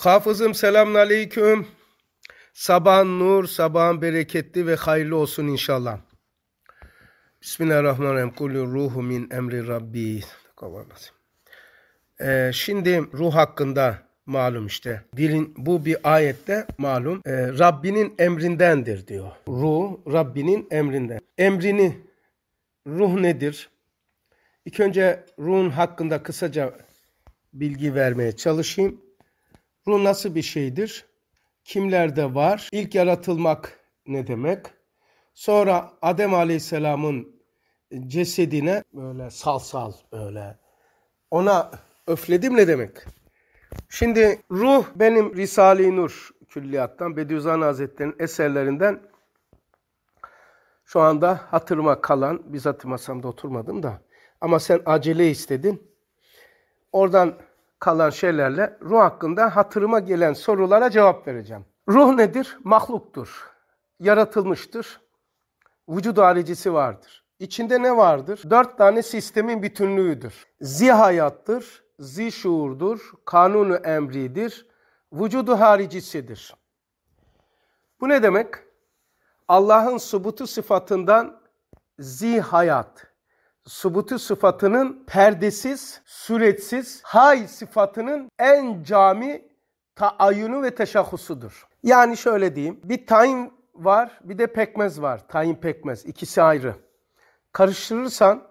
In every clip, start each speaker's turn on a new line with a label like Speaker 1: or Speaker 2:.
Speaker 1: Hafızım selamun aleyküm. Sabahın nur, sabahın bereketli ve hayırlı olsun inşallah. Bismillahirrahmanirrahim. Kulü ruhu min emri rabbi. Ee, şimdi ruh hakkında malum işte. Dilin bu bir ayette malum. E, Rabbinin emrindendir diyor. Ruh Rabbinin emrinden. Emrini ruh nedir? İlk önce ruhun hakkında kısaca bilgi vermeye çalışayım. Ruh nasıl bir şeydir? Kimlerde var? İlk yaratılmak ne demek? Sonra Adem Aleyhisselam'ın cesedine böyle sal sal böyle ona öfledim ne demek? Şimdi ruh benim Risale-i Nur külliyattan, Bediüzzaman Hazretleri'nin eserlerinden şu anda hatırıma kalan, bizzat masamda oturmadım da ama sen acele istedin. Oradan kalan şeylerle ruh hakkında hatırıma gelen sorulara cevap vereceğim. Ruh nedir? Mahluktur. Yaratılmıştır. Vücud haricisi vardır. İçinde ne vardır? Dört tane sistemin bütünlüğüdür. Zihayattır, zi kanunu emridir, vücudu haricisidir. Bu ne demek? Allah'ın subutu sıfatından zihayat, subutu sıfatının perdesiz, suretsiz, hay sıfatının en cami taayyunu ve teşahhusudur. Yani şöyle diyeyim. Bir tayin var, bir de pekmez var. Tayin pekmez. ikisi ayrı. Karıştırırsan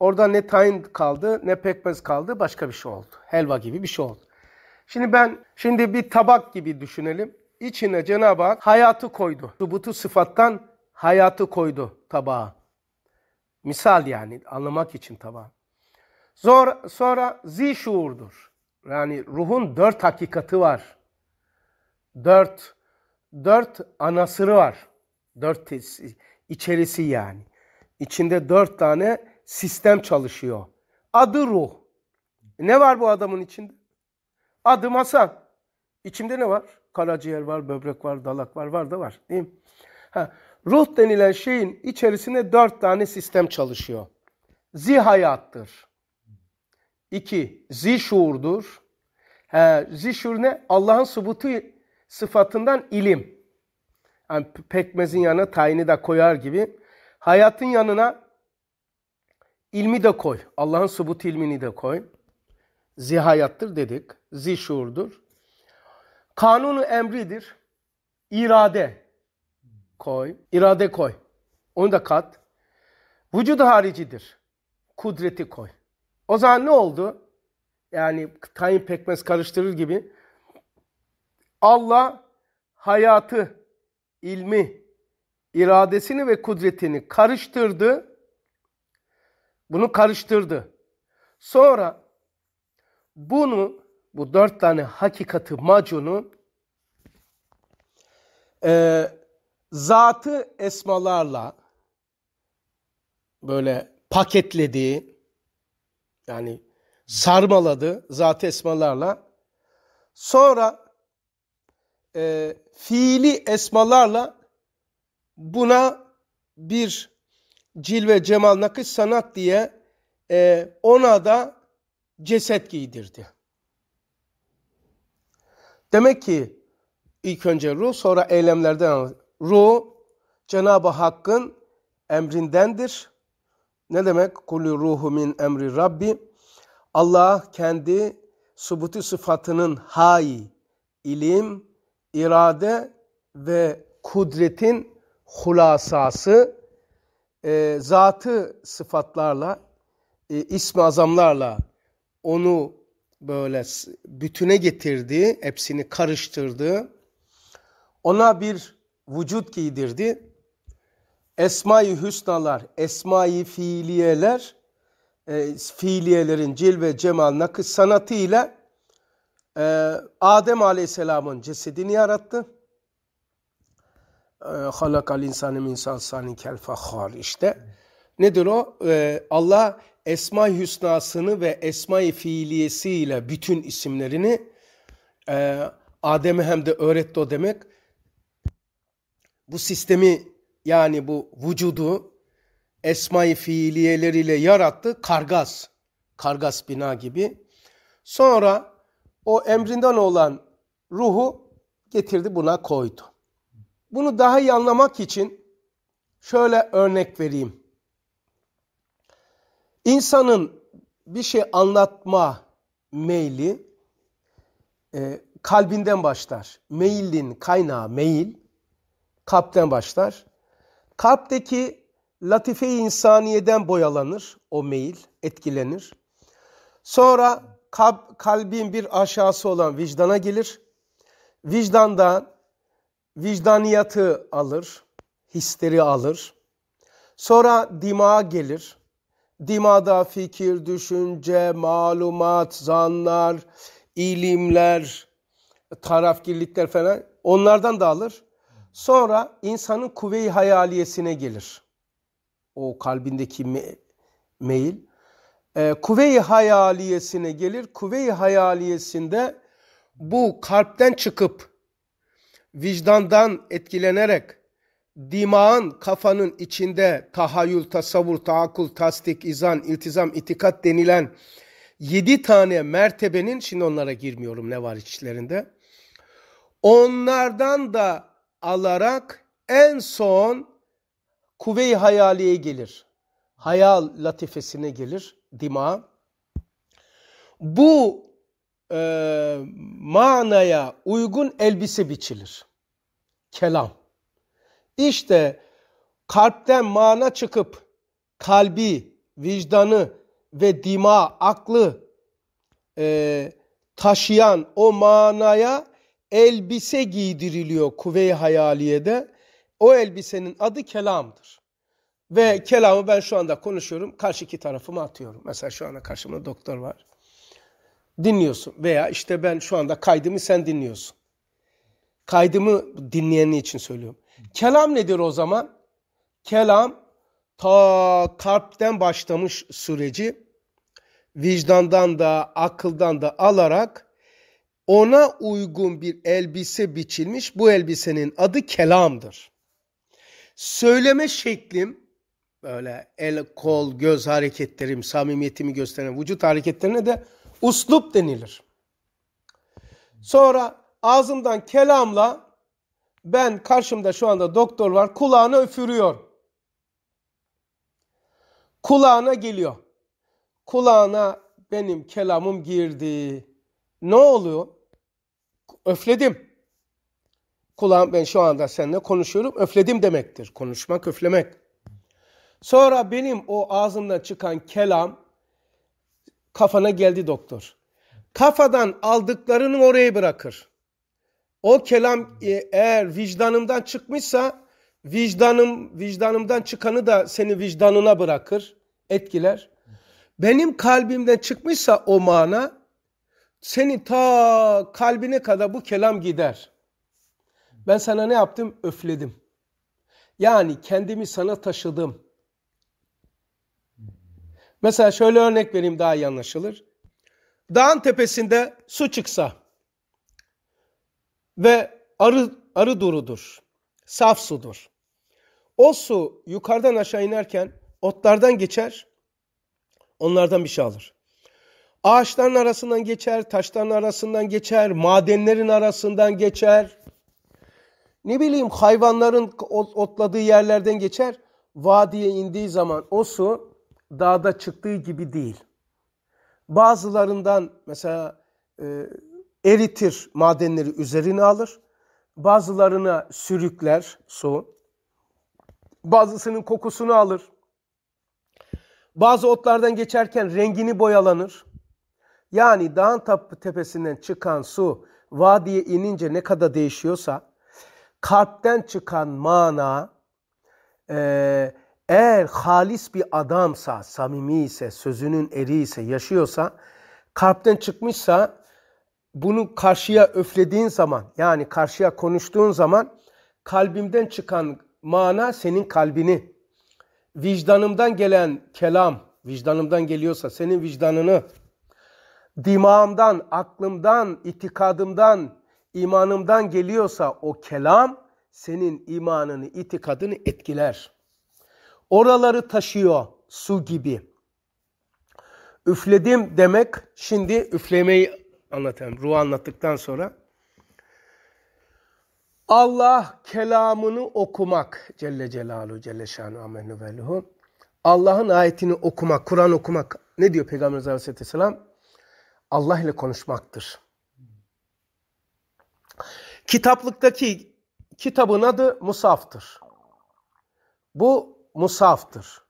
Speaker 1: orada ne tayin kaldı, ne pekmez kaldı, başka bir şey oldu. Helva gibi bir şey oldu. Şimdi ben şimdi bir tabak gibi düşünelim. İçine Cenab-ı Hak hayatı koydu. Subutu sıfattan hayatı koydu tabağa. Misal yani anlamak için taban. Zor sonra zi şuurdur. Yani ruhun dört hakikati var. Dört, dört anasırı var. Dört tesisi, içerisi yani. İçinde dört tane sistem çalışıyor. Adı ruh. Ne var bu adamın içinde? Adı masa. İçinde ne var? Karaciğer var, böbrek var, dalak var, var da var. Değil mi? Ha. Ruh denilen şeyin içerisinde dört tane sistem çalışıyor. Zihayattır. İki, zişuurdur. He, zişuur ne? Allah'ın subutu sıfatından ilim. Yani pekmezin yanına tayini de koyar gibi. Hayatın yanına ilmi de koy. Allah'ın subut ilmini de koy. Zihayattır dedik. Zişuurdur. Kanunu emridir. İrade koy. İrade koy. Onu da kat. Vücudu haricidir. Kudreti koy. O zaman ne oldu? Yani tayin pekmez karıştırır gibi. Allah hayatı, ilmi, iradesini ve kudretini karıştırdı. Bunu karıştırdı. Sonra bunu, bu dört tane hakikati macunu e, zatı esmalarla böyle paketlediği yani sarmaladı zatı esmalarla. Sonra e, fiili esmalarla buna bir cilve cemal nakış sanat diye e, ona da ceset giydirdi. Demek ki ilk önce ruh sonra eylemlerden Ruh Cenab-ı Hakk'ın emrindendir. Ne demek? Kulü ruhu min emri Rabbi. Allah kendi subuti sıfatının hay, ilim, irade ve kudretin hulasası, e, zatı sıfatlarla, e, ismi azamlarla onu böyle bütüne getirdiği, hepsini karıştırdığı, ona bir vücut giydirdi. Esma-i hüsnalar, esma-i fiiliyeler, e, fiiliyelerin cilve cemal nakış sanatıyla e, Adem Aleyhisselam'ın cesedini yarattı. E, Halakal insanı insan sani kel fahar işte. Nedir o? E, Allah Esma-i Hüsnasını ve Esma-i ile bütün isimlerini e, Adem'e hem de öğretti o demek bu sistemi yani bu vücudu esma-i fiiliyeleriyle yarattı. Kargas, kargas bina gibi. Sonra o emrinden olan ruhu getirdi buna koydu. Bunu daha iyi anlamak için şöyle örnek vereyim. İnsanın bir şey anlatma meyli e, kalbinden başlar. Meylin kaynağı meyil, kalpten başlar. Kalpteki latife-i insaniyeden boyalanır o meyil, etkilenir. Sonra kalp, kalbin bir aşağısı olan vicdana gelir. Vicdanda vicdaniyatı alır, hisleri alır. Sonra dimağa gelir. Dimada fikir, düşünce, malumat, zanlar, ilimler, tarafgirlikler falan onlardan da alır. Sonra insanın kuvve-i hayaliyesine gelir. O kalbindeki me- meyil. Ee, kuvve-i hayaliyesine gelir. Kuvve-i hayaliyesinde bu kalpten çıkıp vicdandan etkilenerek dimağın, kafanın içinde tahayyül, tasavvur, taakul, tasdik, izan, iltizam, itikat denilen yedi tane mertebenin, şimdi onlara girmiyorum ne var içlerinde, onlardan da alarak en son kuvve-i hayaliye gelir. Hayal latifesine gelir dima. Bu e, manaya uygun elbise biçilir. Kelam. İşte kalpten mana çıkıp kalbi, vicdanı ve dima, aklı e, taşıyan o manaya elbise giydiriliyor kuvve-i hayaliyede. O elbisenin adı kelamdır. Ve kelamı ben şu anda konuşuyorum. Karşı iki tarafıma atıyorum. Mesela şu anda karşımda doktor var. Dinliyorsun. Veya işte ben şu anda kaydımı sen dinliyorsun. Kaydımı dinleyeni için söylüyorum. Kelam nedir o zaman? Kelam ta kalpten başlamış süreci vicdandan da akıldan da alarak ona uygun bir elbise biçilmiş. Bu elbisenin adı kelamdır. Söyleme şeklim böyle el, kol, göz hareketlerim, samimiyetimi gösteren vücut hareketlerine de uslup denilir. Sonra ağzımdan kelamla ben karşımda şu anda doktor var kulağına öfürüyor. Kulağına geliyor. Kulağına benim kelamım girdi. Ne oluyor? Öfledim. Kulağım ben şu anda seninle konuşuyorum. Öfledim demektir. Konuşmak, öflemek. Sonra benim o ağzımdan çıkan kelam kafana geldi doktor. Kafadan aldıklarını oraya bırakır. O kelam e, eğer vicdanımdan çıkmışsa vicdanım vicdanımdan çıkanı da seni vicdanına bırakır, etkiler. Benim kalbimden çıkmışsa o mana seni ta kalbine kadar bu kelam gider. Ben sana ne yaptım? Öfledim. Yani kendimi sana taşıdım. Mesela şöyle örnek vereyim daha iyi anlaşılır. Dağın tepesinde su çıksa ve arı, arı durudur, saf sudur. O su yukarıdan aşağı inerken otlardan geçer, onlardan bir şey alır. Ağaçların arasından geçer, taşların arasından geçer, madenlerin arasından geçer. Ne bileyim hayvanların otladığı yerlerden geçer. Vadiye indiği zaman o su dağda çıktığı gibi değil. Bazılarından mesela e, eritir madenleri üzerine alır. Bazılarına sürükler su. Bazısının kokusunu alır. Bazı otlardan geçerken rengini boyalanır. Yani dağın tepesinden çıkan su vadiye inince ne kadar değişiyorsa kalpten çıkan mana e, eğer halis bir adamsa, samimi ise, sözünün eri ise, yaşıyorsa, kalpten çıkmışsa bunu karşıya öflediğin zaman yani karşıya konuştuğun zaman kalbimden çıkan mana senin kalbini, vicdanımdan gelen kelam, vicdanımdan geliyorsa senin vicdanını dimağımdan, aklımdan, itikadımdan, imanımdan geliyorsa o kelam senin imanını, itikadını etkiler. Oraları taşıyor su gibi. Üfledim demek, şimdi üflemeyi anlatayım, Ruhu anlattıktan sonra. Allah kelamını okumak, Celle Celaluhu Celle Şanu Amenü Velhu. Allah'ın ayetini okumak, Kur'an okumak. Ne diyor Peygamberimiz Aleyhisselam? Allah ile konuşmaktır. Kitaplıktaki kitabın adı Musaftır. Bu Musaftır.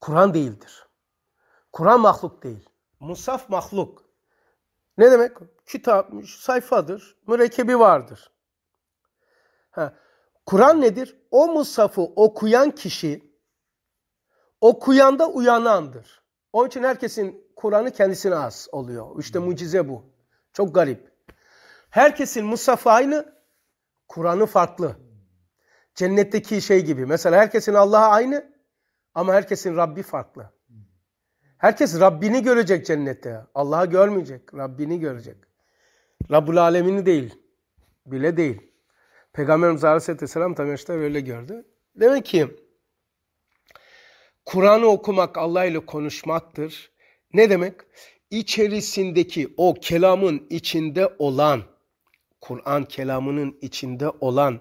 Speaker 1: Kur'an değildir. Kur'an mahluk değil. Musaf mahluk. Ne demek? Kitap, sayfadır, mürekkebi vardır. Ha. Kur'an nedir? O musafı okuyan kişi okuyanda uyanandır. Onun için herkesin Kur'an'ı kendisine az oluyor. İşte hmm. mucize bu. Çok garip. Herkesin Musaf aynı, Kur'an'ı farklı. Cennetteki şey gibi. Mesela herkesin Allah'a aynı ama herkesin Rabbi farklı. Herkes Rabbini görecek cennette. Allah'ı görmeyecek. Rabbini görecek. Rabbul Alemin'i değil. Bile değil. Peygamberimiz Aleyhisselatü Vesselam tam işte böyle gördü. Demek ki Kur'an'ı okumak Allah ile konuşmaktır. Ne demek? İçerisindeki o kelamın içinde olan, Kur'an kelamının içinde olan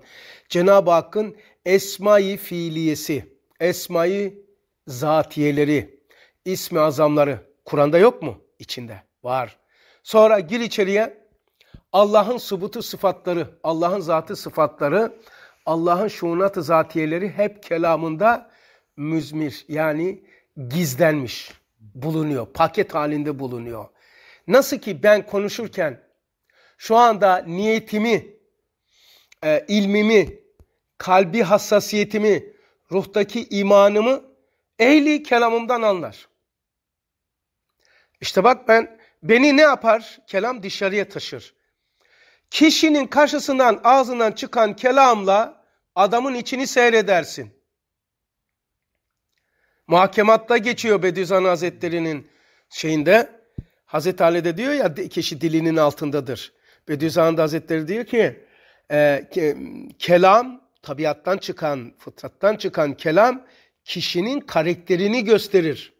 Speaker 1: Cenab-ı Hakk'ın esmayı fiiliyesi, esmayı zatiyeleri, ismi azamları Kur'an'da yok mu? İçinde var. Sonra gir içeriye Allah'ın subutu sıfatları, Allah'ın zatı sıfatları, Allah'ın şunatı zatiyeleri hep kelamında müzmir yani gizlenmiş bulunuyor. Paket halinde bulunuyor. Nasıl ki ben konuşurken şu anda niyetimi, e, ilmimi, kalbi hassasiyetimi, ruhtaki imanımı ehli kelamımdan anlar. İşte bak ben beni ne yapar? Kelam dışarıya taşır. Kişinin karşısından ağzından çıkan kelamla adamın içini seyredersin. Muhakematta geçiyor Bediüzzaman Hazretleri'nin şeyinde. Hazreti de diyor ya kişi dilinin altındadır. Bediüzzaman Hazretleri diyor ki e, ke, kelam tabiattan çıkan, fıtrattan çıkan kelam kişinin karakterini gösterir.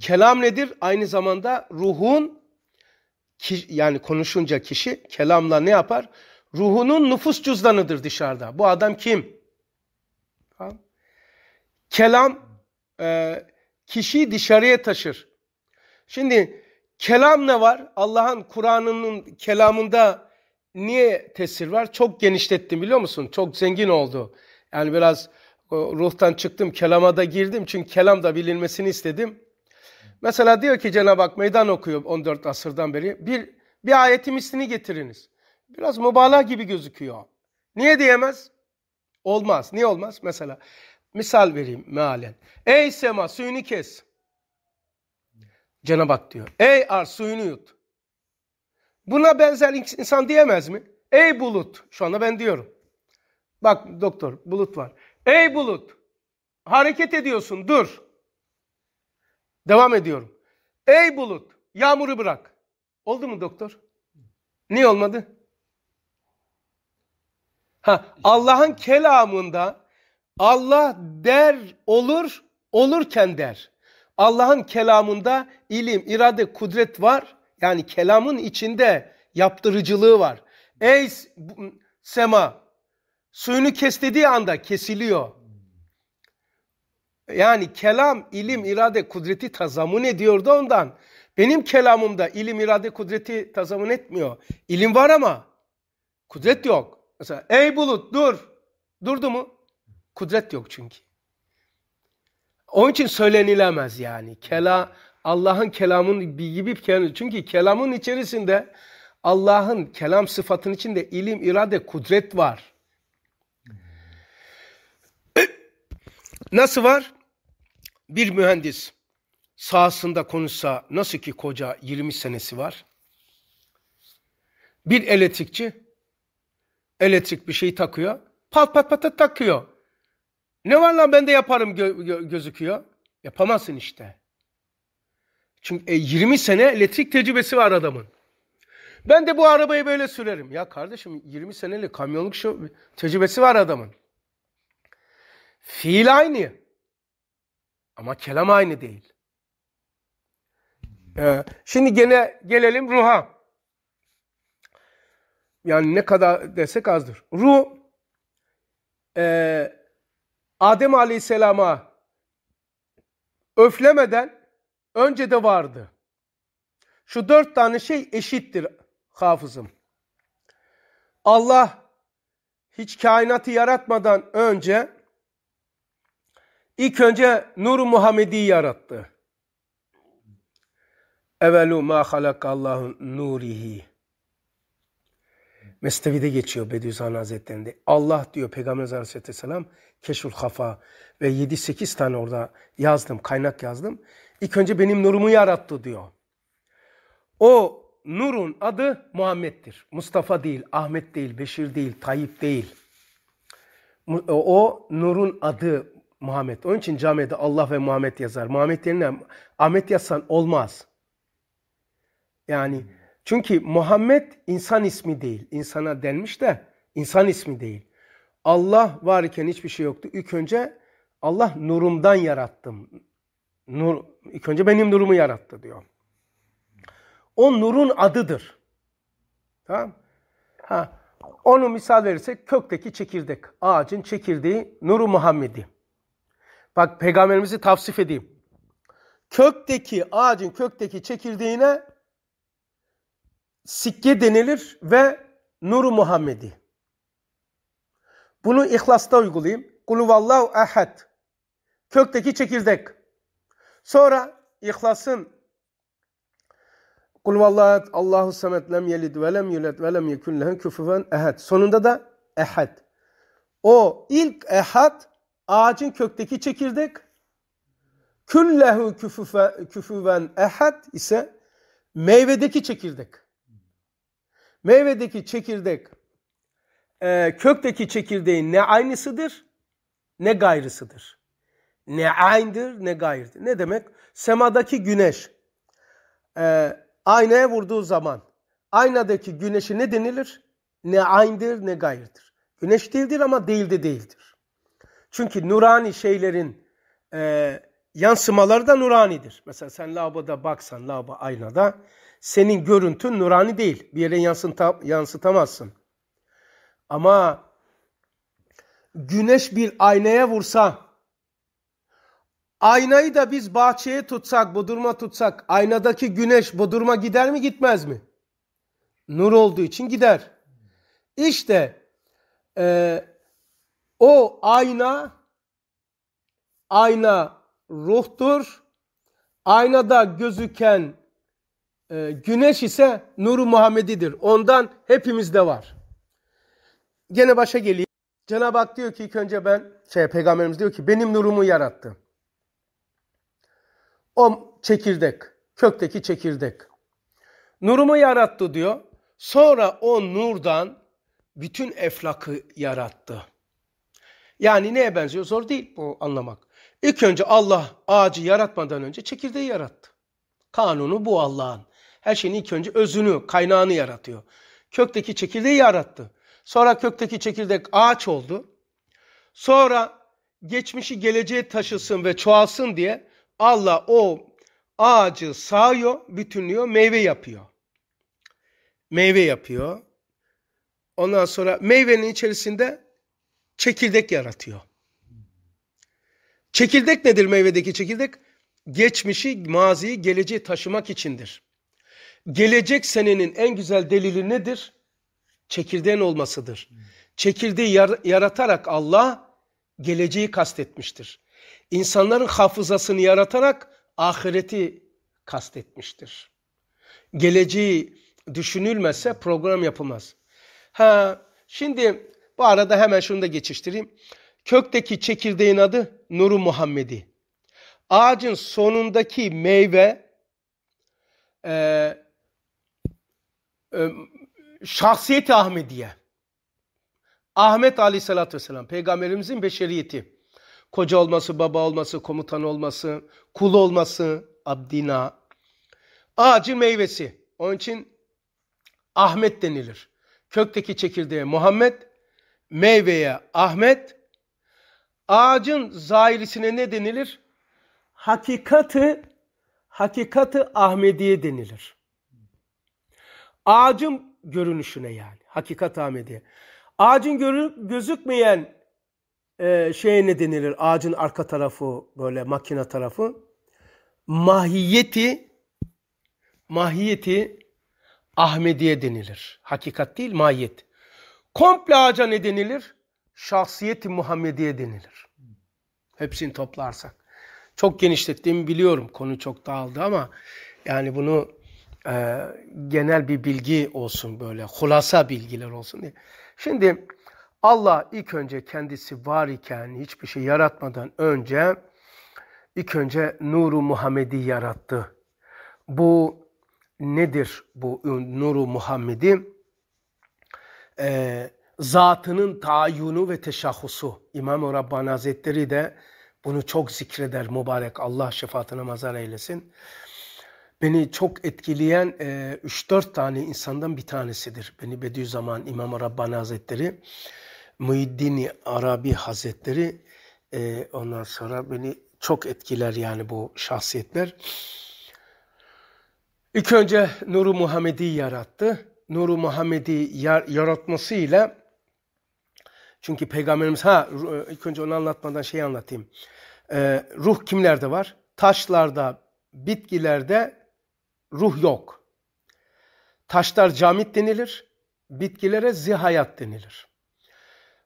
Speaker 1: Kelam nedir? Aynı zamanda ruhun ki, yani konuşunca kişi kelamla ne yapar? Ruhunun nüfus cüzdanıdır dışarıda. Bu adam kim? Kelam e, kişiyi dışarıya taşır. Şimdi kelam ne var? Allah'ın Kur'an'ının kelamında niye tesir var? Çok genişlettim biliyor musun? Çok zengin oldu. Yani biraz e, ruhtan çıktım, kelama da girdim. Çünkü kelam da bilinmesini istedim. Mesela diyor ki Cenab-ı Hak meydan okuyor 14 asırdan beri. Bir, bir ayeti mislini getiriniz. Biraz mübalağa gibi gözüküyor. Niye diyemez? Olmaz. Niye olmaz? Mesela Misal vereyim mealen. Ey sema suyunu kes. Cenab-ı Hak diyor. Ey ar suyunu yut. Buna benzer insan diyemez mi? Ey bulut. Şu anda ben diyorum. Bak doktor bulut var. Ey bulut. Hareket ediyorsun dur. Devam ediyorum. Ey bulut yağmuru bırak. Oldu mu doktor? Niye olmadı? Ha Allah'ın kelamında Allah der olur, olurken der. Allah'ın kelamında ilim, irade, kudret var. Yani kelamın içinde yaptırıcılığı var. Ey sema suyunu kes dediği anda kesiliyor. Yani kelam, ilim, irade, kudreti tazamun ediyordu ondan. Benim kelamımda ilim, irade, kudreti tazamun etmiyor. İlim var ama kudret yok. Mesela ey bulut dur. Durdu mu? Kudret yok çünkü. Onun için söylenilemez yani. Kela Allah'ın kelamın bilgi bir kelamı. Çünkü kelamın içerisinde Allah'ın kelam sıfatının içinde ilim, irade, kudret var. Nasıl var? Bir mühendis sahasında konuşsa nasıl ki koca 20 senesi var? Bir elektrikçi elektrik bir şey takıyor. Pat pat pat takıyor. Ne var lan ben de yaparım gö- gö- gözüküyor. Yapamazsın işte. Çünkü e, 20 sene elektrik tecrübesi var adamın. Ben de bu arabayı böyle sürerim. Ya kardeşim 20 senelik kamyonluk şu tecrübesi var adamın. Fiil aynı. Ama kelam aynı değil. Ee, şimdi gene gelelim ruha. Yani ne kadar desek azdır. Ruh e, Adem Aleyhisselam'a öflemeden önce de vardı. Şu dört tane şey eşittir hafızım. Allah hiç kainatı yaratmadan önce ilk önce nur Muhammed'i yarattı. Evvelu ma halakallahu nurihi. Mesnevi'de geçiyor Bediüzzaman Hazretleri'nde. Allah diyor Peygamber Aleyhisselam Keşul Hafa ve 7-8 tane orada yazdım, kaynak yazdım. İlk önce benim nurumu yarattı diyor. O nurun adı Muhammed'dir. Mustafa değil, Ahmet değil, Beşir değil, Tayyip değil. O nurun adı Muhammed. Onun için camide Allah ve Muhammed yazar. Muhammed yerine Ahmet yazsan olmaz. Yani çünkü Muhammed insan ismi değil. İnsana denmiş de insan ismi değil. Allah varken hiçbir şey yoktu. İlk önce Allah nurumdan yarattım. Nur, ilk önce benim nurumu yarattı diyor. O nurun adıdır. Tamam Ha, onu misal verirsek kökteki çekirdek, ağacın çekirdeği nuru Muhammed'i. Bak peygamberimizi tavsif edeyim. Kökteki ağacın kökteki çekirdeğine sikke denilir ve nuru Muhammed'i. Bunu ihlasta uygulayayım. Kuluvallahu ahad. Kökteki çekirdek. Sonra ihlasın Kulvallahu Allahu semet lem yelid ve lem yulad ve lem yekun lehu küfüven ehad. Sonunda da ehad. O ilk ehad ağacın kökteki çekirdek. Küllehu küfüven ehad ise meyvedeki çekirdek. Meyvedeki çekirdek e, kökteki çekirdeğin ne aynısıdır ne gayrısıdır. Ne aynıdır ne gayrıdır. Ne demek? Semadaki güneş e, aynaya vurduğu zaman aynadaki güneşi ne denilir? Ne aynıdır ne gayrıdır. Güneş değildir ama değil de değildir. Çünkü nurani şeylerin e, yansımaları da nuranidir. Mesela sen lavabada baksan, lavabo aynada senin görüntün nurani değil. Bir yere yansıta, yansıtamazsın. Ama güneş bir aynaya vursa, aynayı da biz bahçeye tutsak, bodurma tutsak, aynadaki güneş bodurma gider mi gitmez mi? Nur olduğu için gider. İşte e, o ayna, ayna ruhtur. Aynada gözüken e, güneş ise nuru Muhammedidir. Ondan hepimizde var gene başa geliyor. Cenab-ı Hak diyor ki ilk önce ben, şey peygamberimiz diyor ki benim nurumu yarattı. O çekirdek, kökteki çekirdek. Nurumu yarattı diyor. Sonra o nurdan bütün eflakı yarattı. Yani neye benziyor? Zor değil bu anlamak. İlk önce Allah ağacı yaratmadan önce çekirdeği yarattı. Kanunu bu Allah'ın. Her şeyin ilk önce özünü, kaynağını yaratıyor. Kökteki çekirdeği yarattı. Sonra kökteki çekirdek ağaç oldu. Sonra geçmişi geleceğe taşısın ve çoğalsın diye Allah o ağacı sağıyor, bütünlüyor, meyve yapıyor. Meyve yapıyor. Ondan sonra meyvenin içerisinde çekirdek yaratıyor. Çekirdek nedir meyvedeki çekirdek? Geçmişi, maziyi, geleceği taşımak içindir. Gelecek senenin en güzel delili nedir? çekirdeğin olmasıdır. Çekirdeği yaratarak Allah geleceği kastetmiştir. İnsanların hafızasını yaratarak ahireti kastetmiştir. Geleceği düşünülmezse program yapılmaz. Ha, şimdi bu arada hemen şunu da geçiştireyim. Kökteki çekirdeğin adı Nuru Muhammedi. Ağacın sonundaki meyve e, e, şahsiyeti Ahmediye. Ahmet aleyhissalatü vesselam peygamberimizin beşeriyeti. Koca olması, baba olması, komutan olması, kul olması, abdina. Ağacın meyvesi. Onun için Ahmet denilir. Kökteki çekirdeğe Muhammed, meyveye Ahmet. Ağacın zahirisine ne denilir? hakikatı hakikati Ahmediye denilir. Ağacın görünüşüne yani. Hakikat Ahmediye. Ağacın görü, gözükmeyen e, şeye ne denilir? Ağacın arka tarafı böyle makine tarafı. Mahiyeti mahiyeti Ahmediye denilir. Hakikat değil mahiyet. Komple ağaca ne denilir? Şahsiyeti Muhammediye denilir. Hepsini toplarsak. Çok genişlettiğimi biliyorum. Konu çok dağıldı ama yani bunu e, genel bir bilgi olsun böyle, hulasa bilgiler olsun diye. Şimdi Allah ilk önce kendisi var iken, hiçbir şey yaratmadan önce, ilk önce Nuru Muhammed'i yarattı. Bu nedir bu Nuru Muhammed'i? Ee, zatının tayyunu ve teşahhusu. İmam-ı Rabbani Hazretleri de bunu çok zikreder mübarek Allah şefaatine mazar eylesin beni çok etkileyen e, 3-4 tane insandan bir tanesidir. Beni Bediüzzaman İmam Rabbani Hazretleri, Muhiddin Arabi Hazretleri ondan sonra beni çok etkiler yani bu şahsiyetler. İlk önce Nuru Muhammedi yarattı. Nuru Muhammedi yar yaratmasıyla çünkü peygamberimiz ha ilk önce onu anlatmadan şey anlatayım. Ee, ruh kimlerde var? Taşlarda, bitkilerde ruh yok. Taşlar camit denilir, bitkilere zihayat denilir.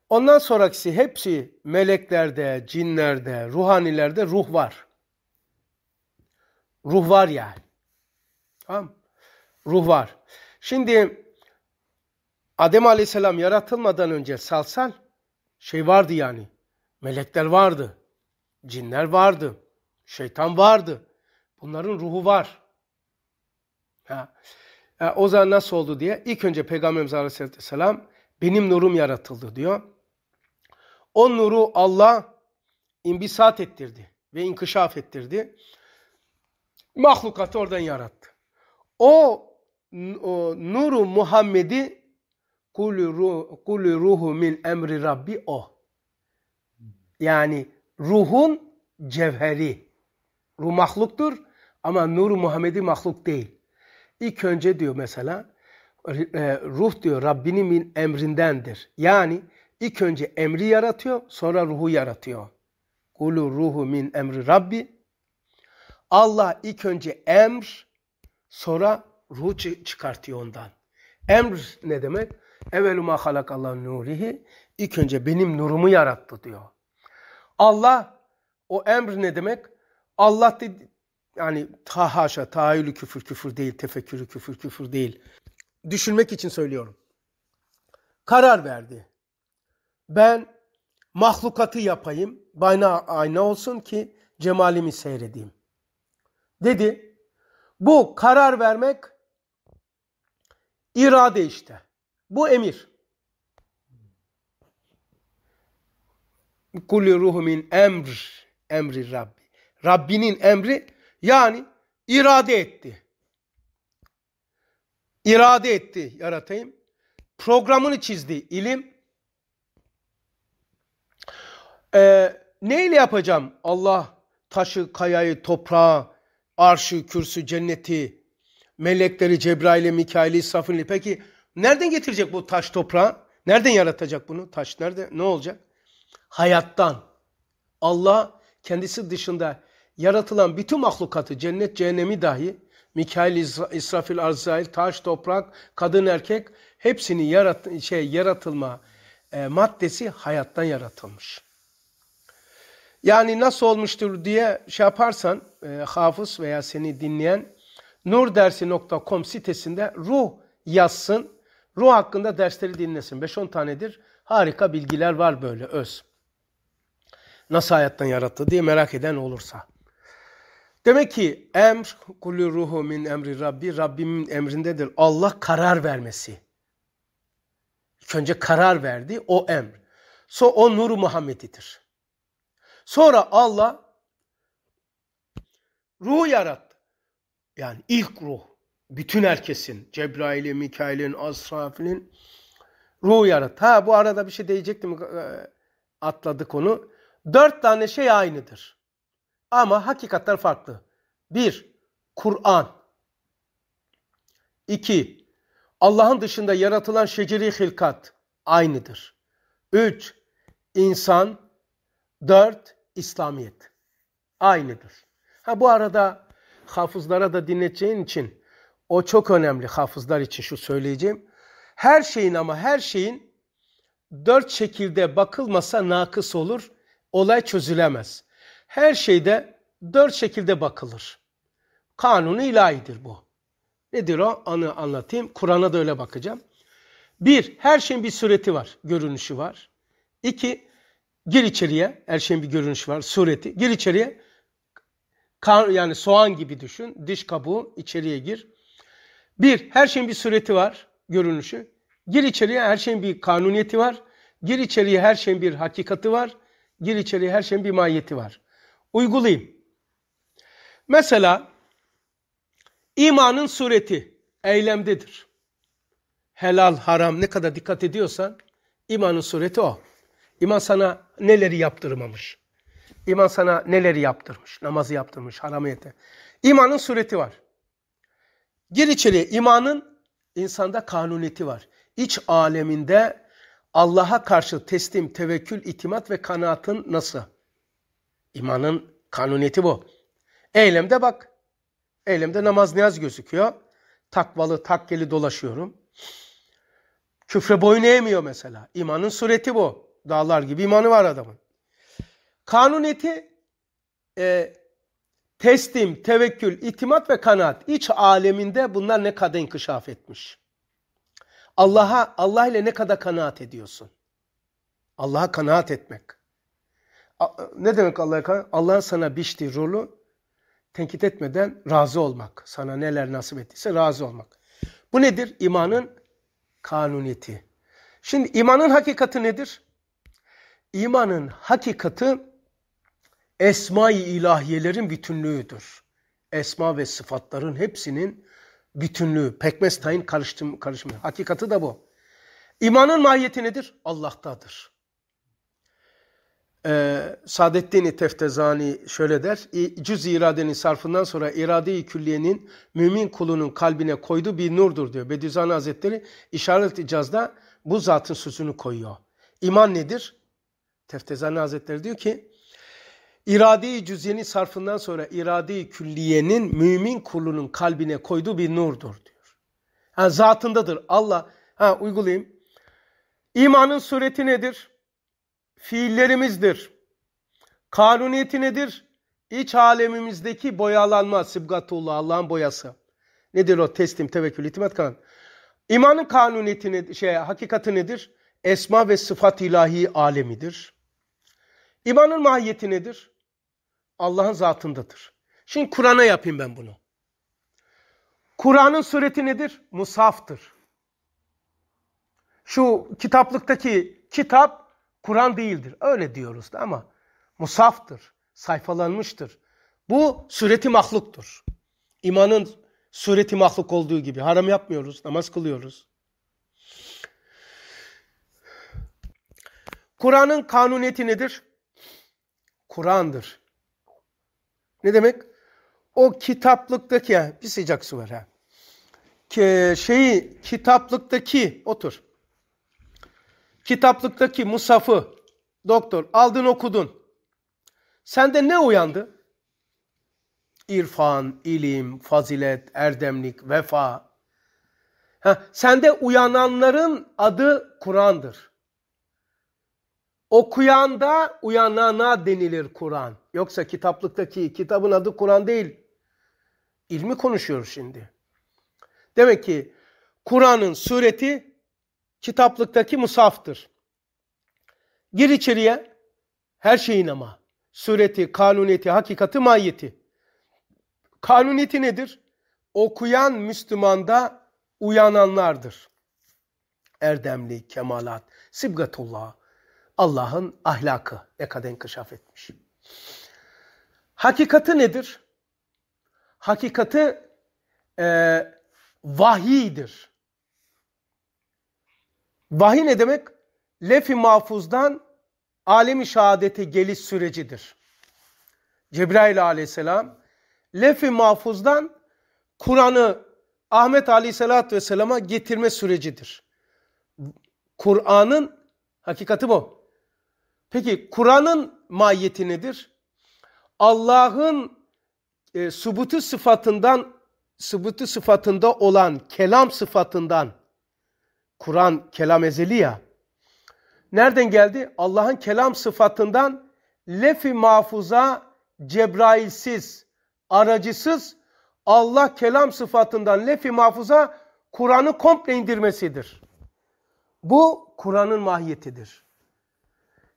Speaker 1: Ondan sonraki hepsi meleklerde, cinlerde, ruhanilerde ruh var. Ruh var yani. Tamam Ruh var. Şimdi Adem Aleyhisselam yaratılmadan önce salsal şey vardı yani. Melekler vardı. Cinler vardı. Şeytan vardı. Bunların ruhu var. Ha. E, o zaman nasıl oldu diye ilk önce Peygamberimiz Aleyhisselam benim nurum yaratıldı diyor. O nuru Allah imbisat ettirdi ve inkişaf ettirdi. Mahlukatı oradan yarattı. O, o nuru Muhammed'i kulü ruhu min emri rabbi o. Yani ruhun cevheri. Ruh mahluktur ama nuru Muhammed'i mahluk değil. İlk önce diyor mesela e, ruh diyor Rabbinin emrindendir. Yani ilk önce emri yaratıyor sonra ruhu yaratıyor. Kulu ruhu min emri Rabbi. Allah ilk önce emr sonra ruh çıkartıyor ondan. Emr ne demek? Evvelu Evveluma halakallahu nurihi. İlk önce benim nurumu yarattı diyor. Allah o emr ne demek? Allah yani ta haşa tahayyülü küfür küfür değil, tefekkürü küfür küfür değil. Düşünmek için söylüyorum. Karar verdi. Ben mahlukatı yapayım, bana ayna olsun ki cemalimi seyredeyim. Dedi. Bu karar vermek irade işte. Bu emir. Kulli ruhumin emr, emri Rabbi. Rabbinin emri yani irade etti. İrade etti yaratayım. Programını çizdi ilim. Ee, neyle yapacağım? Allah taşı, kayayı, toprağı, arşı, kürsü, cenneti, melekleri, Cebrail'i, Mikail'i, İsrafil'i. Peki nereden getirecek bu taş toprağı? Nereden yaratacak bunu? Taş nerede? Ne olacak? Hayattan. Allah kendisi dışında yaratılan bütün mahlukatı, cennet, cehennemi dahi, Mikail, İsra, İsrafil, Arzail, taş, toprak, kadın, erkek hepsini yarat, şey, yaratılma e, maddesi hayattan yaratılmış. Yani nasıl olmuştur diye şey yaparsan e, hafız veya seni dinleyen nurdersi.com sitesinde ruh yazsın. Ruh hakkında dersleri dinlesin. 5-10 tanedir. Harika bilgiler var böyle öz. Nasıl hayattan yarattı diye merak eden olursa. Demek ki emr kulü ruhu min emri Rabbi Rabbimin emrindedir. Allah karar vermesi. İlk önce karar verdi o emr. So o nuru Muhammed'idir. Sonra Allah ruhu yarattı. Yani ilk ruh. Bütün herkesin. Cebrail'i, Mikail'in, Asrafil'in ruhu yarattı. Ha bu arada bir şey diyecektim. E, atladık onu. Dört tane şey aynıdır. Ama hakikatler farklı. 1. Kur'an. 2. Allah'ın dışında yaratılan şeceri hilkat aynıdır. 3. İnsan. 4. İslamiyet. Aynıdır. Ha bu arada hafızlara da dinleteceğin için o çok önemli hafızlar için şu söyleyeceğim. Her şeyin ama her şeyin dört şekilde bakılmasa nakıs olur, olay çözülemez her şeyde dört şekilde bakılır. Kanunu ilahidir bu. Nedir o? Anı anlatayım. Kur'an'a da öyle bakacağım. Bir, her şeyin bir sureti var, görünüşü var. İki, gir içeriye, her şeyin bir görünüşü var, sureti. Gir içeriye, kan, yani soğan gibi düşün, diş kabuğu içeriye gir. Bir, her şeyin bir sureti var, görünüşü. Gir içeriye, her şeyin bir kanuniyeti var. Gir içeriye, her şeyin bir hakikati var. Gir içeriye, her şeyin bir mahiyeti var uygulayayım. Mesela imanın sureti eylemdedir. Helal, haram ne kadar dikkat ediyorsan imanın sureti o. İman sana neleri yaptırmamış? İman sana neleri yaptırmış? Namazı yaptırmış, haramiyete. İmanın sureti var. Gir içeriye. İmanın insanda kanuneti var. İç aleminde Allah'a karşı teslim, tevekkül, itimat ve kanaatın nasıl? İmanın kanuniyeti bu. Eylemde bak. Eylemde namaz niyaz gözüküyor. Takvalı, takkeli dolaşıyorum. Küfre boyun eğmiyor mesela. İmanın sureti bu. Dağlar gibi imanı var adamın. Kanuniyeti e, teslim, tevekkül, itimat ve kanaat. İç aleminde bunlar ne kadar inkişaf etmiş. Allah'a, Allah ile ne kadar kanaat ediyorsun? Allah'a kanaat etmek. Ne demek Allah'a karşı? Allah'ın sana biçtiği rolü tenkit etmeden razı olmak. Sana neler nasip ettiyse razı olmak. Bu nedir? İmanın kanuniyeti. Şimdi imanın hakikati nedir? İmanın hakikati esma-i ilahiyelerin bütünlüğüdür. Esma ve sıfatların hepsinin bütünlüğü. Pekmez tayin karıştım, Hakikati da bu. İmanın mahiyeti nedir? Allah'tadır. Ee, Saadettin Teftezani şöyle der, cüz iradenin sarfından sonra irade-i külliyenin mümin kulunun kalbine koyduğu bir nurdur diyor. Bediüzzaman Hazretleri işaret icazda bu zatın sözünü koyuyor. İman nedir? Teftezani Hazretleri diyor ki, irade-i cüzyenin sarfından sonra irade-i külliyenin mümin kulunun kalbine koyduğu bir nurdur diyor. Ha, zatındadır Allah. Ha, uygulayayım. İmanın sureti nedir? fiillerimizdir. Kanuniyeti nedir? İç alemimizdeki boyalanma, sibgatullah, Allah'ın boyası. Nedir o? Teslim, tevekkül, itimat kanun. İmanın kanuniyeti, ne, şey, hakikati nedir? Esma ve sıfat ilahi alemidir. İmanın mahiyeti nedir? Allah'ın zatındadır. Şimdi Kur'an'a yapayım ben bunu. Kur'an'ın sureti nedir? Musaftır. Şu kitaplıktaki kitap Kur'an değildir. Öyle diyoruz da ama musaftır, sayfalanmıştır. Bu sureti mahluktur. İmanın sureti mahluk olduğu gibi haram yapmıyoruz, namaz kılıyoruz. Kur'an'ın kanuniyeti nedir? Kur'an'dır. Ne demek? O kitaplıktaki bir sıcak su var ha. Ki, şeyi kitaplıktaki otur kitaplıktaki musafı doktor aldın okudun. Sende ne uyandı? İrfan, ilim, fazilet, erdemlik, vefa. Ha, sende uyananların adı Kur'an'dır. Okuyan da uyanana denilir Kur'an. Yoksa kitaplıktaki kitabın adı Kur'an değil. İlmi konuşuyoruz şimdi. Demek ki Kur'an'ın sureti kitaplıktaki musaftır. Gir içeriye her şeyin ama sureti, kanuniyeti, hakikati, mahiyeti. Kanuniyeti nedir? Okuyan Müslümanda uyananlardır. Erdemli, kemalat, sibgatullah, Allah'ın ahlakı ne kadar inkişaf etmiş. Hakikati nedir? Hakikati e, vahiydir. Vahiy ne demek? Lefi mahfuzdan alemi şehadete geliş sürecidir. Cebrail aleyhisselam lefi mahfuzdan Kur'an'ı Ahmet aleyhisselatü vesselama getirme sürecidir. Kur'an'ın hakikati bu. Peki Kur'an'ın mahiyeti nedir? Allah'ın e, subutu sıfatından subutu sıfatında olan kelam sıfatından Kur'an kelam ezeli ya. Nereden geldi? Allah'ın kelam sıfatından lefi mahfuza Cebrailsiz, aracısız Allah kelam sıfatından lefi mahfuza Kur'an'ı komple indirmesidir. Bu Kur'an'ın mahiyetidir.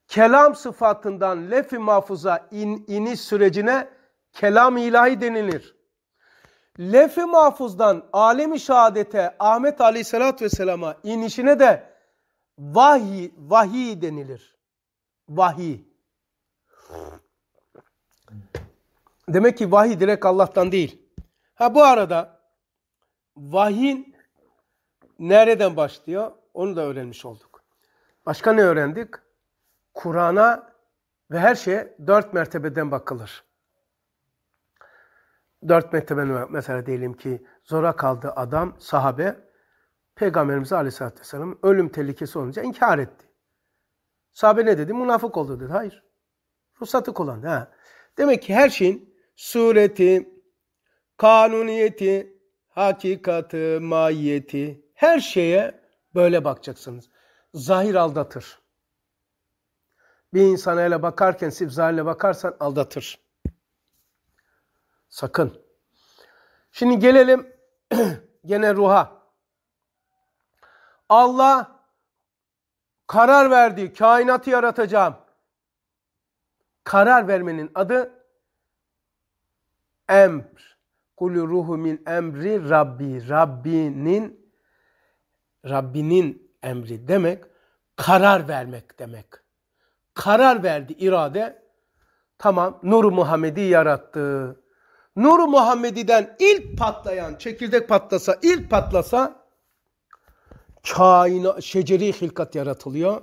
Speaker 1: Kelam sıfatından lefi mahfuza in, iniş sürecine kelam ilahi denilir lef-i mahfuzdan alemi şehadete Ahmet aleyhissalatü vesselama inişine de vahiy, vahiy denilir. Vahiy. Demek ki vahiy direkt Allah'tan değil. Ha bu arada vahyin nereden başlıyor onu da öğrenmiş olduk. Başka ne öğrendik? Kur'an'a ve her şeye dört mertebeden bakılır dört metreben var. Mesela diyelim ki zora kaldı adam, sahabe, Peygamberimiz Aleyhisselatü Vesselam ölüm tehlikesi olunca inkar etti. Sahabe ne dedi? Münafık oldu dedi. Hayır. Ruhsatı kullandı. Ha. Demek ki her şeyin sureti, kanuniyeti, hakikati, mahiyeti her şeye böyle bakacaksınız. Zahir aldatır. Bir insana öyle bakarken sibzahirle bakarsan aldatır. Sakın. Şimdi gelelim gene ruha. Allah karar verdi. Kainatı yaratacağım. Karar vermenin adı emr. Kulü ruhu min emri Rabbi. Rabbinin Rabbinin emri demek karar vermek demek. Karar verdi irade. Tamam Nur Muhammed'i yarattı. Nur Muhammedi'den ilk patlayan çekirdek patlasa, ilk patlasa kaina, şeceri hilkat yaratılıyor.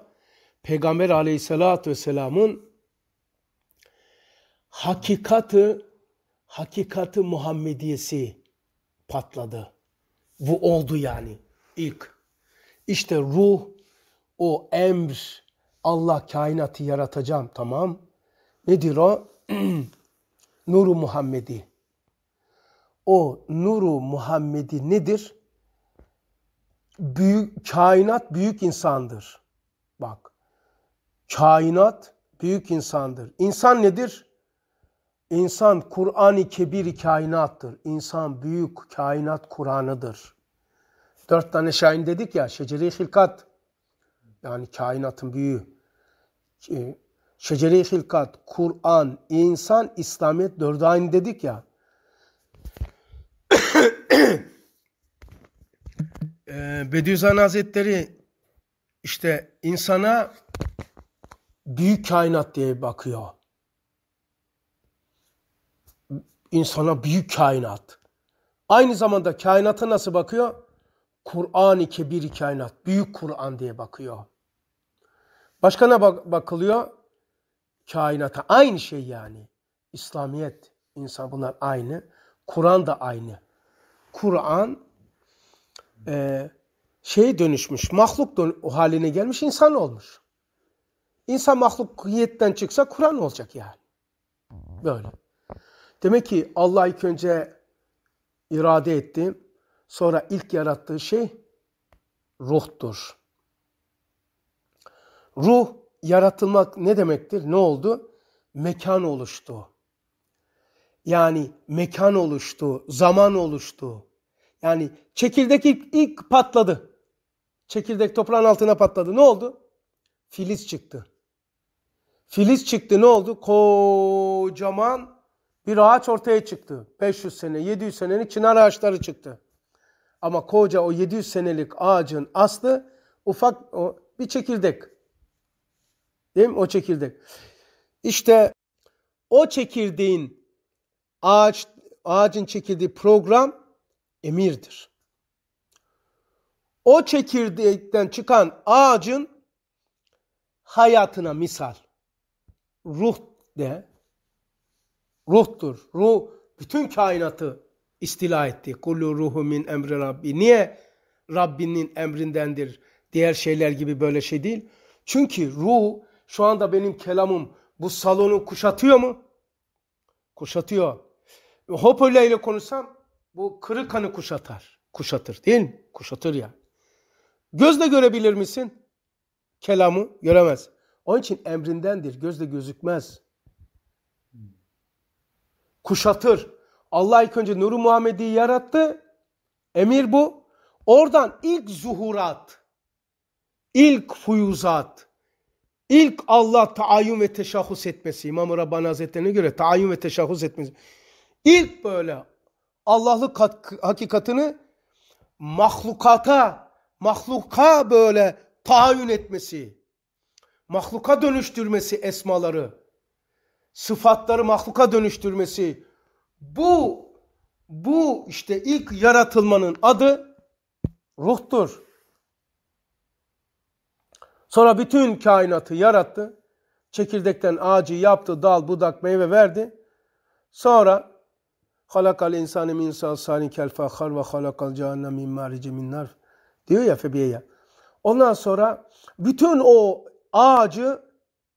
Speaker 1: Peygamber aleyhissalatü vesselamın hakikatı, hakikati Muhammediyesi patladı. Bu oldu yani ilk. İşte ruh, o emr, Allah kainatı yaratacağım tamam. Nedir o? Nuru Muhammedi o nuru Muhammedi nedir? Büyük, kainat büyük insandır. Bak, kainat büyük insandır. İnsan nedir? İnsan Kur'an-ı Kebir-i kainattır. İnsan büyük kainat Kur'an'ıdır. Dört tane şahin dedik ya, şeceri hilkat. Yani kainatın büyüğü. Ee, şeceri hilkat, Kur'an, insan, İslamiyet dördü aynı dedik ya. Bediüzzaman Hazretleri işte insana büyük kainat diye bakıyor. İnsana büyük kainat. Aynı zamanda kainata nasıl bakıyor? Kur'an-ı Kebir kainat, büyük Kur'an diye bakıyor. Başka ne bak bakılıyor? Kainata aynı şey yani. İslamiyet, insan bunlar aynı. Kur'an da aynı. Kur'an e, şeye dönüşmüş, mahluk dön haline gelmiş insan olmuş. İnsan mahluk mahlukiyetten çıksa Kur'an olacak yani. Böyle. Demek ki Allah ilk önce irade etti. Sonra ilk yarattığı şey ruhtur. Ruh yaratılmak ne demektir? Ne oldu? Mekan oluştu. Yani mekan oluştu, zaman oluştu. Yani çekirdek ilk, ilk patladı. Çekirdek toprağın altına patladı. Ne oldu? Filiz çıktı. Filiz çıktı ne oldu? Kocaman bir ağaç ortaya çıktı. 500 sene, 700 senelik çınar ağaçları çıktı. Ama koca o 700 senelik ağacın aslı ufak o, bir çekirdek. Değil mi? O çekirdek. İşte o çekirdeğin ağaç ağacın çekirdeği program emirdir o çekirdekten çıkan ağacın hayatına misal. Ruh de ruhtur. Ruh bütün kainatı istila etti. Kullu ruhu min emri Rabbi. Niye Rabbinin emrindendir? Diğer şeyler gibi böyle şey değil. Çünkü ruh şu anda benim kelamım bu salonu kuşatıyor mu? Kuşatıyor. Hoparlör ile konuşsam bu kırık kanı kuşatar. Kuşatır değil mi? Kuşatır ya. Yani. Gözle görebilir misin? Kelamı göremez. Onun için emrindendir. Gözle gözükmez. Kuşatır. Allah ilk önce Nuru Muhammed'i yarattı. Emir bu. Oradan ilk zuhurat, ilk fuyuzat, ilk Allah taayyum ve teşahhus etmesi, İmam-ı Rabbani Hazretlerine göre taayyum ve teşahhus etmesi. İlk böyle Allah'lık hakikatini mahlukata mahluka böyle tahayyün etmesi, mahluka dönüştürmesi esmaları, sıfatları mahluka dönüştürmesi bu bu işte ilk yaratılmanın adı ruhtur. Sonra bütün kainatı yarattı. Çekirdekten ağacı yaptı, dal, budak, meyve verdi. Sonra halakal insanı min sal sani kel fahar ve halakal cehennem min marici minnar. Diyor ya Febiye'ye. Ondan sonra bütün o ağacı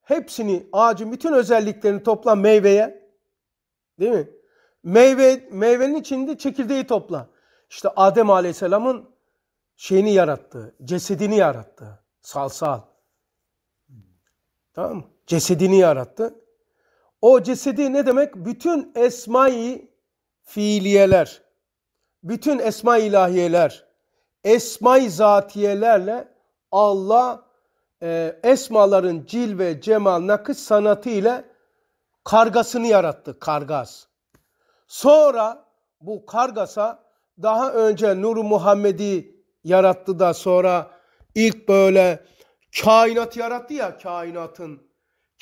Speaker 1: hepsini ağacın bütün özelliklerini topla meyveye. Değil mi? Meyve meyvenin içinde çekirdeği topla. İşte Adem Aleyhisselam'ın şeyini yarattı, cesedini yarattı. Salsal. Tamam mı? Cesedini yarattı. O cesedi ne demek? Bütün esma fiiliyeler, bütün esma ilahiyeler, esma-i zatiyelerle Allah e, esmaların cil ve cemal nakış sanatı ile kargasını yarattı. Kargas. Sonra bu kargasa daha önce Nur Muhammed'i yarattı da sonra ilk böyle kainat yarattı ya kainatın.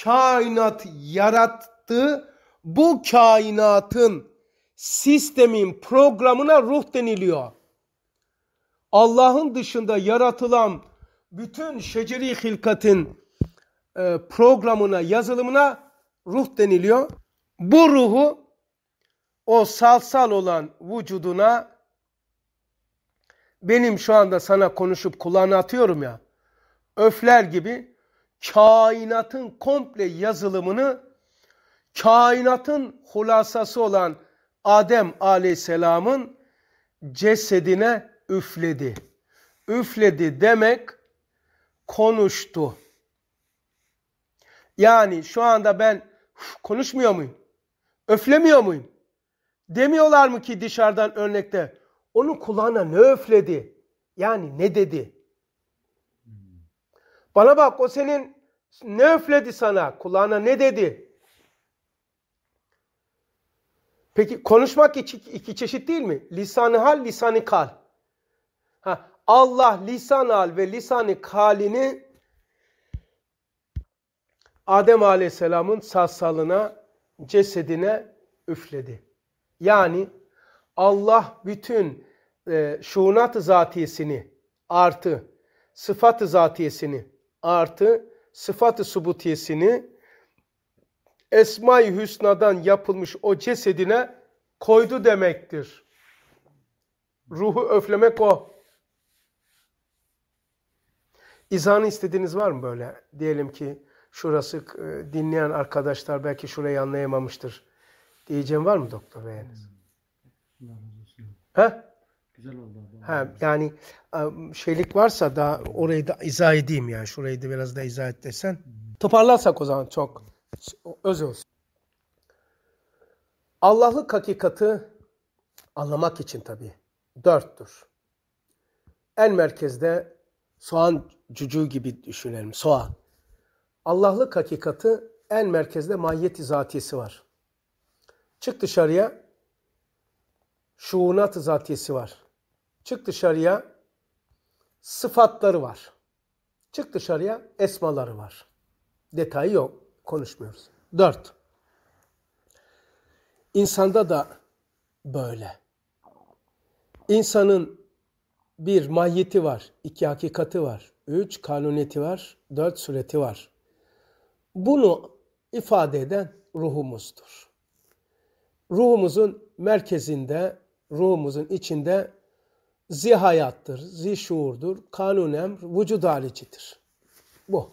Speaker 1: Kainat yarattı. Bu kainatın sistemin programına ruh deniliyor. Allah'ın dışında yaratılan bütün şeceri hilkatin e, programına, yazılımına ruh deniliyor. Bu ruhu o salsal olan vücuduna benim şu anda sana konuşup kulağına atıyorum ya öfler gibi kainatın komple yazılımını kainatın hulasası olan Adem aleyhisselamın cesedine üfledi. Üfledi demek konuştu. Yani şu anda ben konuşmuyor muyum? Öflemiyor muyum? Demiyorlar mı ki dışarıdan örnekte onun kulağına ne öfledi? Yani ne dedi? Bana bak o senin ne öfledi sana? Kulağına ne dedi? Peki konuşmak iki, iki çeşit değil mi? Lisanı hal, lisanı kal. Heh, Allah lisan al ve lisanı kalini Adem Aleyhisselam'ın sassalına, cesedine üfledi. Yani Allah bütün e, şunat-ı zatiyesini artı sıfat-ı zatiyesini artı sıfat-ı subutiyesini Esma-i Hüsna'dan yapılmış o cesedine koydu demektir. Ruhu öflemek o. İzahını istediğiniz var mı böyle? Diyelim ki şurası e, dinleyen arkadaşlar belki şurayı anlayamamıştır. Diyeceğim var mı doktor beğeniz? Hmm. Ha? Güzel oldu. Ha, yani e, şeylik varsa da orayı da izah edeyim yani. Şurayı da biraz da izah et desen. Hmm. Toparlarsak o zaman çok öz olsun. Allah'lık hakikati anlamak için tabii dörttür. En merkezde soğan cücüğü gibi düşünelim. Soğan. Allah'lık hakikatı en merkezde mahiyet zatiyesi var. Çık dışarıya şuunat zatiyesi var. Çık dışarıya sıfatları var. Çık dışarıya esmaları var. Detayı yok. Konuşmuyoruz. Dört. İnsanda da böyle. İnsanın bir, mahiyeti var. iki hakikati var. Üç, kanuniyeti var. Dört, sureti var. Bunu ifade eden ruhumuzdur. Ruhumuzun merkezinde, ruhumuzun içinde zihayattır, zişuurdur, kanunem vücud halicidir. Bu.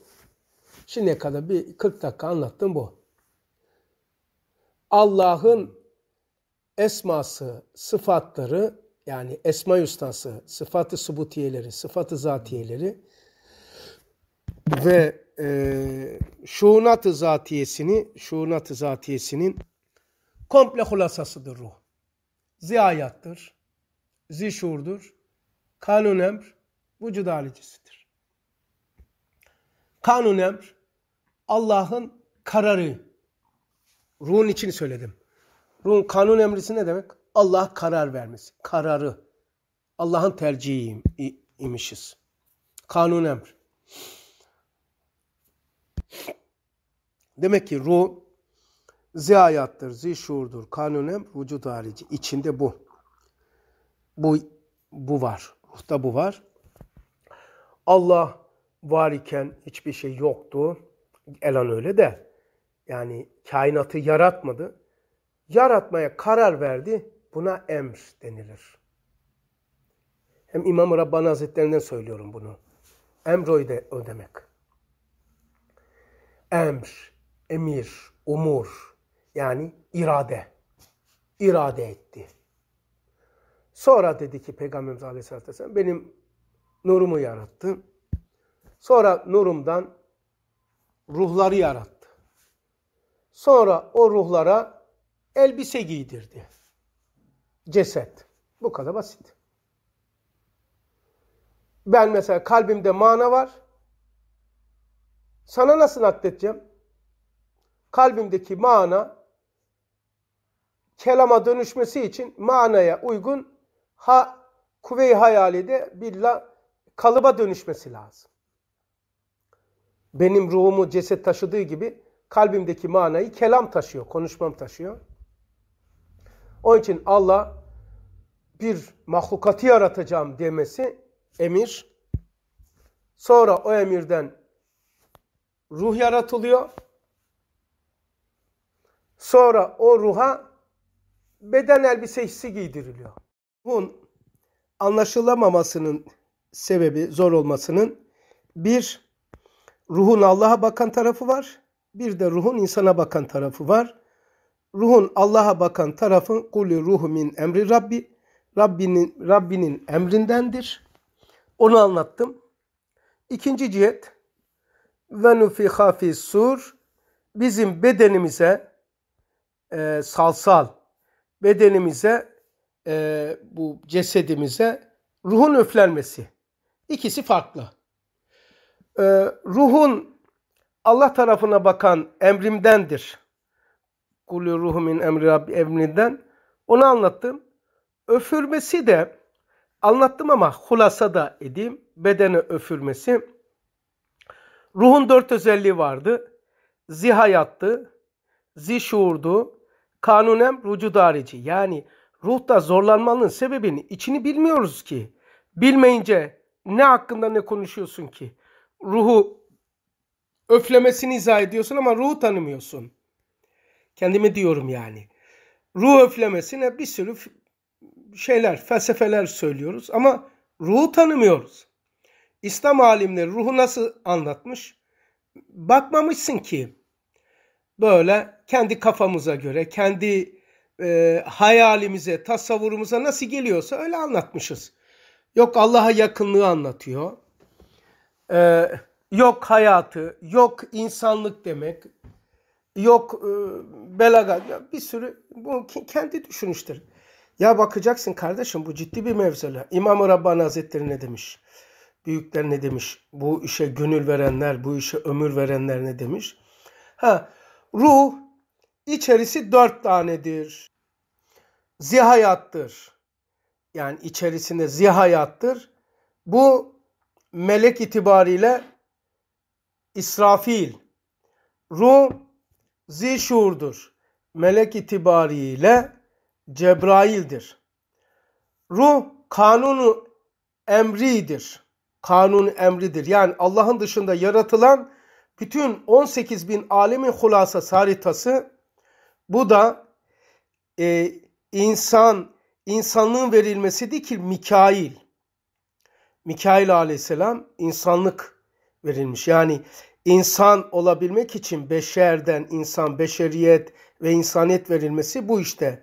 Speaker 1: Şimdiye kadar bir 40 dakika anlattım bu. Allah'ın esması, sıfatları yani esma ustası, sıfatı subutiyeleri, sıfatı zatiyeleri ve e, şuunat-ı zatiyesini, şuunat-ı zatiyesinin komple hulasasıdır ruh. Ziyayattır, zişurdur, kanun emr, vücud alicisidir. Kanun emr, Allah'ın kararı. Ruhun için söyledim. Ruhun kanun emrisi ne demek? Allah karar vermesi. Kararı. Allah'ın tercihi imişiz. Kanun emr. Demek ki ruh ziyayattır, zi Kanun emr vücut harici. İçinde bu. Bu bu var. Ruhta bu var. Allah var iken hiçbir şey yoktu. Elan öyle de. Yani kainatı yaratmadı. Yaratmaya karar verdi. Buna emr denilir. Hem İmam-ı Rabbani Hazretlerinden söylüyorum bunu. Emroy de o demek. Emr, emir, umur yani irade. İrade etti. Sonra dedi ki Peygamberimiz Aleyhisselatü Vesselam benim nurumu yarattı. Sonra nurumdan ruhları yarattı. Sonra o ruhlara elbise giydirdi ceset. Bu kadar basit. Ben mesela kalbimde mana var. Sana nasıl nakledeceğim? Kalbimdeki mana kelama dönüşmesi için manaya uygun ha kuvve-i hayalide bir la, kalıba dönüşmesi lazım. Benim ruhumu ceset taşıdığı gibi kalbimdeki manayı kelam taşıyor, konuşmam taşıyor. Onun için Allah bir mahlukatı yaratacağım demesi emir. Sonra o emirden ruh yaratılıyor. Sonra o ruha beden elbisesi giydiriliyor. Bunun anlaşılamamasının sebebi, zor olmasının bir ruhun Allah'a bakan tarafı var, bir de ruhun insana bakan tarafı var ruhun Allah'a bakan tarafın kulü ruhu min emri Rabbi. Rabbinin, Rabbinin emrindendir. Onu anlattım. İkinci cihet ve nufi fi sur bizim bedenimize e, salsal bedenimize e, bu cesedimize ruhun üflenmesi. İkisi farklı. E, ruhun Allah tarafına bakan emrimdendir Kulü ruhu min emri Rabbi evninden onu anlattım. Öfürmesi de anlattım ama hulasa da edeyim. Bedene öfürmesi. Ruhun dört özelliği vardı. Zihayattı, zişuurdu, kanunem rucu darici. Yani ruhta zorlanmanın sebebini, içini bilmiyoruz ki. Bilmeyince ne hakkında ne konuşuyorsun ki? Ruhu öflemesini izah ediyorsun ama ruhu tanımıyorsun. Kendime diyorum yani. Ruh öflemesine bir sürü şeyler, felsefeler söylüyoruz ama ruhu tanımıyoruz. İslam alimleri ruhu nasıl anlatmış? Bakmamışsın ki böyle kendi kafamıza göre, kendi e, hayalimize, tasavvurumuza nasıl geliyorsa öyle anlatmışız. Yok Allah'a yakınlığı anlatıyor. Ee, yok hayatı, yok insanlık demek, yok e, belagat ya bir sürü bu kendi düşünüştür. Ya bakacaksın kardeşim bu ciddi bir mevzele. İmam-ı Rabbani Hazretleri ne demiş? Büyükler ne demiş? Bu işe gönül verenler, bu işe ömür verenler ne demiş? Ha, ruh içerisi dört tanedir. Zihayattır. Yani içerisinde zihayattır. Bu melek itibariyle İsrafil. Ruh zişurdur. Melek itibariyle Cebrail'dir. Ruh kanunu emridir. Kanun emridir. Yani Allah'ın dışında yaratılan bütün 18 bin alemin hulasası haritası bu da e, insan, insanlığın verilmesidir ki Mikail. Mikail aleyhisselam insanlık verilmiş. Yani İnsan olabilmek için beşerden insan, beşeriyet ve insaniyet verilmesi bu işte.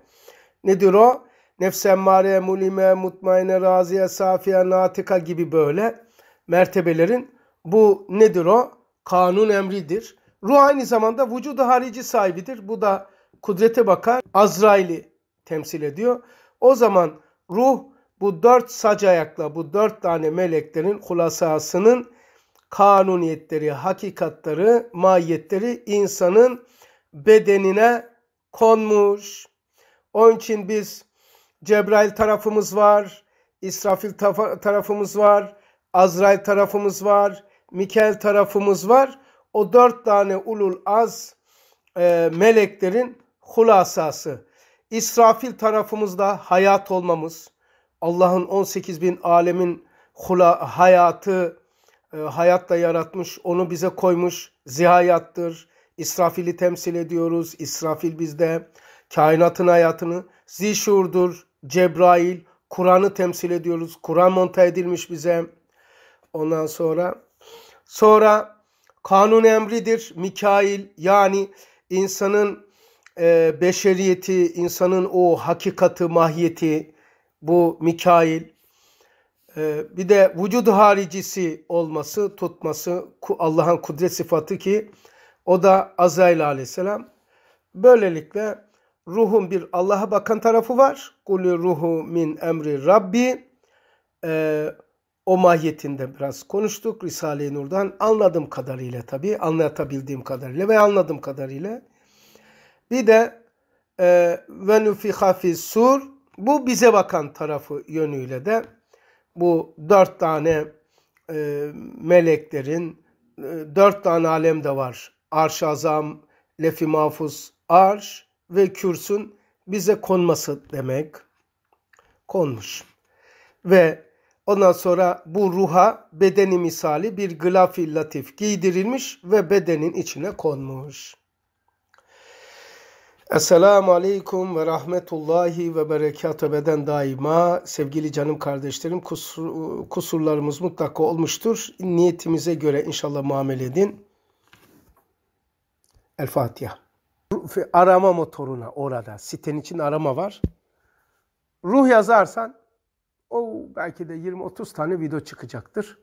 Speaker 1: Nedir o? Nefsemmare, mulime, mutmaine, raziye, safiye, natika gibi böyle mertebelerin bu nedir o? Kanun emridir. Ruh aynı zamanda vücudu harici sahibidir. Bu da kudrete bakar. Azrail'i temsil ediyor. O zaman ruh bu dört sac ayakla, bu dört tane meleklerin kulasasının kanuniyetleri, hakikatları, mahiyetleri insanın bedenine konmuş. Onun için biz Cebrail tarafımız var, İsrafil tarafımız var, Azrail tarafımız var, Mikel tarafımız var. O dört tane ulul az e, meleklerin hulasası. İsrafil tarafımızda hayat olmamız, Allah'ın 18 bin alemin hula, hayatı e, hayatla yaratmış, onu bize koymuş zihayattır. İsrafil'i temsil ediyoruz. İsrafil bizde kainatın hayatını. Zişur'dur, Cebrail, Kur'an'ı temsil ediyoruz. Kur'an monta edilmiş bize. Ondan sonra sonra kanun emridir. Mikail yani insanın e, beşeriyeti, insanın o hakikati, mahiyeti bu Mikail. Ee, bir de vücud haricisi olması, tutması Allah'ın kudret sıfatı ki o da Azrail aleyhisselam. Böylelikle ruhun bir Allah'a bakan tarafı var. Kulü ruhu min emri Rabbi. Ee, o mahiyetinde biraz konuştuk Risale-i Nur'dan. Anladığım kadarıyla tabii, anlatabildiğim kadarıyla ve anladığım kadarıyla. Bir de e, ve nufi nufiha sur bu bize bakan tarafı yönüyle de bu dört tane e, meleklerin e, dört tane alem de var. Arş azam, lefi mahfuz arş ve kürsün bize konması demek. Konmuş. Ve ondan sonra bu ruha bedeni misali bir glafi latif giydirilmiş ve bedenin içine konmuş. Esselamu Aleyküm ve Rahmetullahi ve Berekatü beden daima. Sevgili canım kardeşlerim kusur, kusurlarımız mutlaka olmuştur. Niyetimize göre inşallah muamele edin. El Fatiha. Arama motoruna orada. siten için arama var. Ruh yazarsan o belki de 20-30 tane video çıkacaktır.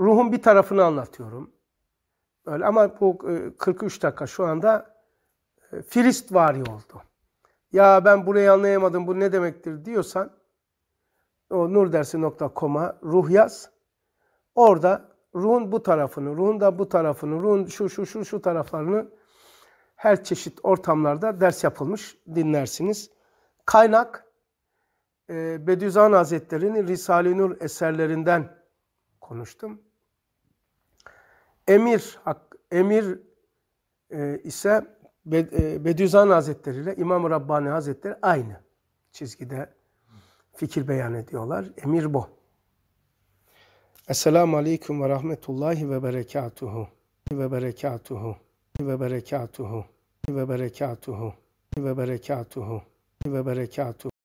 Speaker 1: Ruhun bir tarafını anlatıyorum. Öyle ama bu 43 e, dakika şu anda Filist vari oldu. Ya ben burayı anlayamadım bu ne demektir diyorsan o nurdersi.com'a ruh yaz. Orada ruhun bu tarafını, ruhun da bu tarafını, ruhun şu şu şu şu taraflarını her çeşit ortamlarda ders yapılmış dinlersiniz. Kaynak e, Bediüzzaman Hazretleri'nin Risale-i Nur eserlerinden konuştum. Emir, emir e, ise e, Bediüzzaman Hazretleri ile İmam Rabbani Hazretleri aynı çizgide fikir beyan ediyorlar. Emir bu. Esselamu Aleyküm ve Rahmetullahi ve Berekatuhu ve Berekatuhu ve Berekatuhu ve Berekatuhu ve Berekatuhu ve Berekatuhu